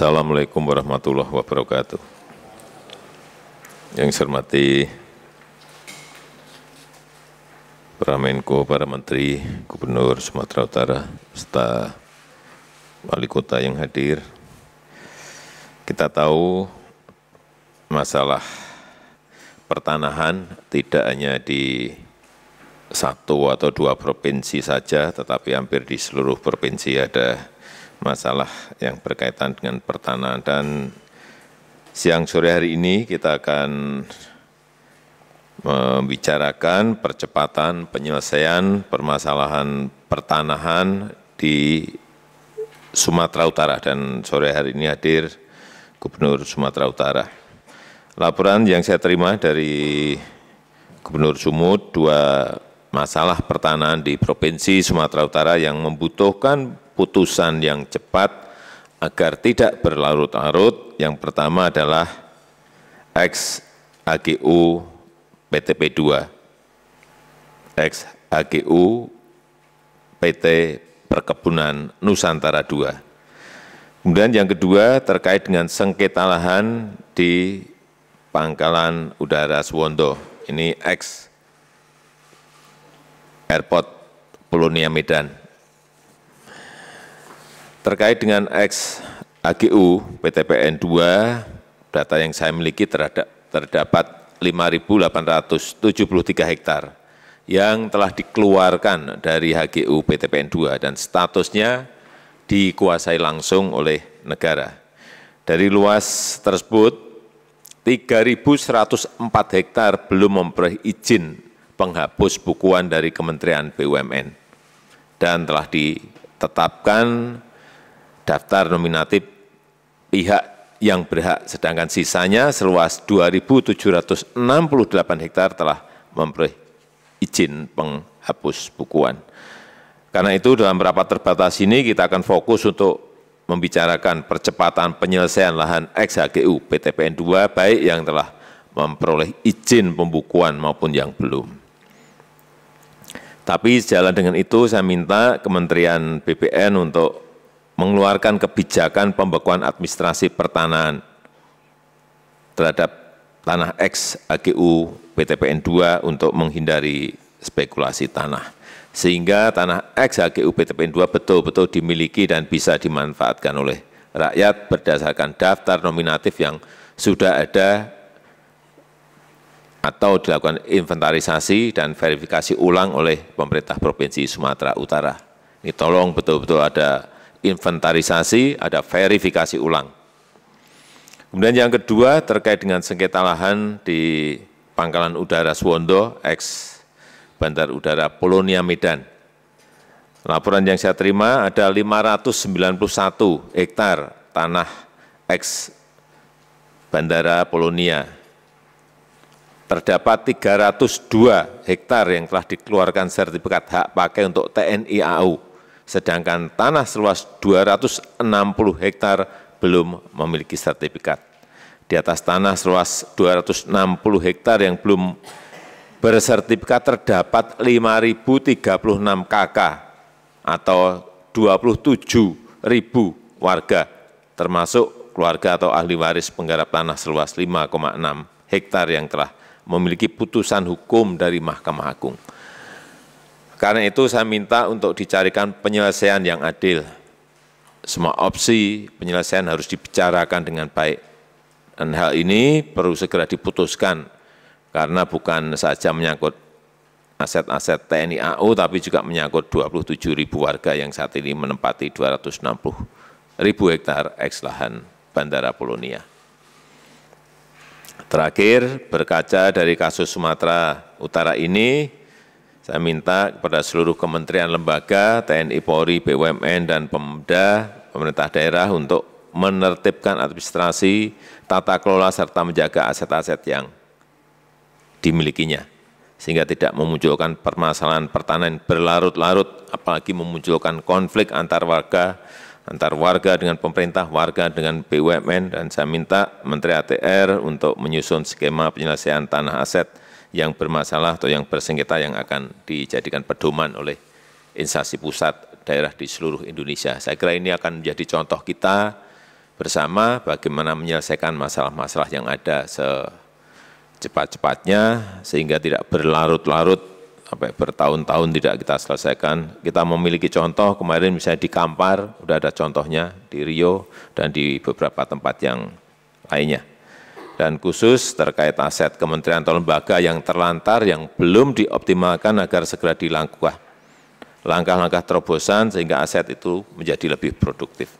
Assalamualaikum warahmatullahi wabarakatuh. Yang saya hormati para Menko, para Menteri, Gubernur Sumatera Utara, serta Wali Kota yang hadir, kita tahu masalah pertanahan tidak hanya di satu atau dua provinsi saja, tetapi hampir di seluruh provinsi ada masalah yang berkaitan dengan pertanahan dan siang sore hari ini kita akan membicarakan percepatan penyelesaian permasalahan pertanahan di Sumatera Utara dan sore hari ini hadir Gubernur Sumatera Utara. Laporan yang saya terima dari Gubernur Sumut dua masalah pertanahan di Provinsi Sumatera Utara yang membutuhkan keputusan yang cepat agar tidak berlarut-larut. Yang pertama adalah ex AGU PTP 2, ex AGU PT Perkebunan Nusantara 2. Kemudian yang kedua terkait dengan sengketa lahan di Pangkalan Udara Suwondo. Ini ex Airport Polonia Medan. Terkait dengan X AGU PTPN 2, data yang saya miliki terhadap, terdapat 5.873 hektar yang telah dikeluarkan dari HGU PTPN 2 dan statusnya dikuasai langsung oleh negara. Dari luas tersebut, 3.104 hektar belum memperoleh izin penghapus bukuan dari Kementerian BUMN dan telah ditetapkan daftar nominatif pihak yang berhak, sedangkan sisanya seluas 2.768 hektar telah memperoleh izin penghapus bukuan. Karena itu dalam rapat terbatas ini kita akan fokus untuk membicarakan percepatan penyelesaian lahan XHGU PTPN 2 baik yang telah memperoleh izin pembukuan maupun yang belum. Tapi sejalan dengan itu saya minta Kementerian BPN untuk mengeluarkan kebijakan pembekuan administrasi pertanahan terhadap tanah X AGU PTPN 2 untuk menghindari spekulasi tanah. Sehingga tanah X AGU PTPN 2 betul-betul dimiliki dan bisa dimanfaatkan oleh rakyat berdasarkan daftar nominatif yang sudah ada atau dilakukan inventarisasi dan verifikasi ulang oleh pemerintah Provinsi Sumatera Utara. Ini tolong betul-betul ada inventarisasi, ada verifikasi ulang. Kemudian yang kedua terkait dengan sengketa lahan di Pangkalan Udara Suwondo, ex Bandar Udara Polonia Medan. Laporan yang saya terima ada 591 hektar tanah ex Bandara Polonia. Terdapat 302 hektar yang telah dikeluarkan sertifikat hak pakai untuk TNI AU sedangkan tanah seluas 260 hektar belum memiliki sertifikat. Di atas tanah seluas 260 hektar yang belum bersertifikat terdapat 5.036 KK atau 27.000 warga termasuk keluarga atau ahli waris penggarap tanah seluas 5,6 hektar yang telah memiliki putusan hukum dari Mahkamah Agung. Karena itu saya minta untuk dicarikan penyelesaian yang adil. Semua opsi penyelesaian harus dibicarakan dengan baik. Dan hal ini perlu segera diputuskan karena bukan saja menyangkut aset-aset TNI AU, tapi juga menyangkut 27 ribu warga yang saat ini menempati 260 ribu hektar eks lahan Bandara Polonia. Terakhir, berkaca dari kasus Sumatera Utara ini, saya minta kepada seluruh kementerian lembaga, TNI, Polri, BUMN, dan Pemda, pemerintah daerah untuk menertibkan administrasi, tata kelola, serta menjaga aset-aset yang dimilikinya, sehingga tidak memunculkan permasalahan pertanian berlarut-larut, apalagi memunculkan konflik antar warga, antar warga dengan pemerintah, warga dengan BUMN, dan saya minta Menteri ATR untuk menyusun skema penyelesaian tanah aset yang bermasalah atau yang bersengketa yang akan dijadikan pedoman oleh instansi pusat daerah di seluruh Indonesia. Saya kira ini akan menjadi contoh kita bersama bagaimana menyelesaikan masalah-masalah yang ada secepat-cepatnya sehingga tidak berlarut-larut sampai bertahun-tahun tidak kita selesaikan. Kita memiliki contoh kemarin misalnya di Kampar, sudah ada contohnya di Rio dan di beberapa tempat yang lainnya dan khusus terkait aset kementerian atau lembaga yang terlantar yang belum dioptimalkan agar segera dilakukan langkah-langkah terobosan sehingga aset itu menjadi lebih produktif.